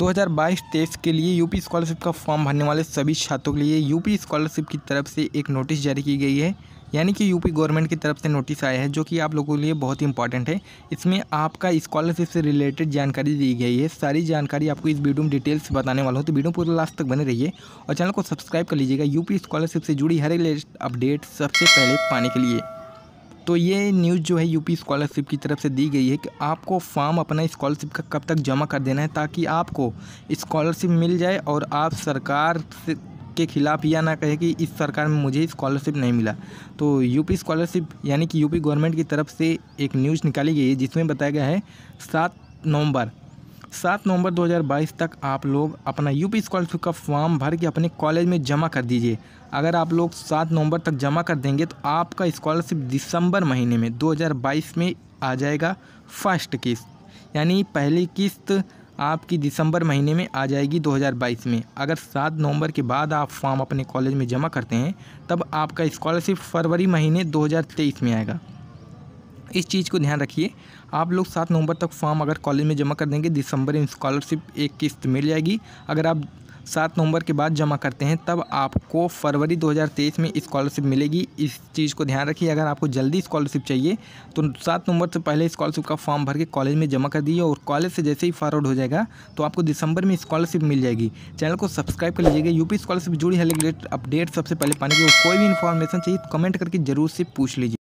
2022-23 के लिए UP scholarship का फॉर्म भरने वाले सभी छात्रों के लिए यूपी स्कॉलरशिप की तरफ से एक नोटिस जारी की गई है यानी कि यूपी गवर्नमेंट की तरफ से नोटिस आया है जो कि आप लोगों के लिए बहुत ही इंपॉर्टेंट है इसमें आपका स्कॉलरशिप से रिलेटेड जानकारी दी गई है सारी जानकारी आपको इस वीडियो में डिटेल्स से बताने वाला हूँ तो वीडियो पूरा लास्ट तक बने रहिए और चैनल को सब्सक्राइब कर लीजिएगा यूपी स्कॉलरशिप से जुड़ी हर एक लेटेस्ट अपडेट सबसे पहले पाने के लिए तो ये न्यूज़ जो है यूपी स्कॉलरशिप की तरफ से दी गई है कि आपको फॉर्म अपना स्कॉलरशिप का कब तक जमा कर देना है ताकि आपको स्कॉलरशिप मिल जाए और आप सरकार से के खिलाफ यह ना कहे कि इस सरकार में मुझे स्कॉलरशिप नहीं मिला तो यूपी स्कॉलरशिप यानी कि यूपी गवर्नमेंट की तरफ से एक न्यूज़ निकाली गई है जिसमें बताया गया है सात नवंबर सात नवंबर 2022 तक आप लोग अपना यूपी स्कॉलरशिप का फॉर्म भर के अपने कॉलेज में जमा कर दीजिए अगर आप लोग सात नवंबर तक जमा कर देंगे तो आपका स्कॉलरशिप दिसंबर महीने में 2022 में आ जाएगा फर्स्ट किस्त यानी पहली किस्त आपकी दिसंबर महीने में आ जाएगी 2022 में अगर सात नवंबर के बाद आप फॉर्म अपने कॉलेज में जमा करते हैं तब आपका इस्कॉलरशिप फरवरी महीने दो में आएगा इस चीज़ को ध्यान रखिए आप लोग सात नवंबर तक फॉर्म अगर कॉलेज में जमा कर देंगे दिसंबर में स्कॉलरशिप एक किस्त मिल जाएगी अगर आप सात नवंबर के बाद जमा करते हैं तब आपको फरवरी 2023 में स्कॉलरशिप मिलेगी इस चीज़ को ध्यान रखिए अगर आपको जल्दी स्कॉलरशिप चाहिए तो सात नवंबर से पहले स्कॉलरशिप का फॉर्म भर के कॉलेज में जमा कर दीजिए और कॉलेज से जैसे ही फॉरवर्ड हो जाएगा तो आपको दिसंबर में स्कॉलरशिप मिल जाएगी चैनल को सब्सक्राइब कर लीजिएगा यूपी स्कॉलरशिप जुड़ी है अपडेट सबसे पहले पाने की कोई भी इन्फॉर्मेशन चाहिए तो कमेंट करके जरूर से पूछ लीजिए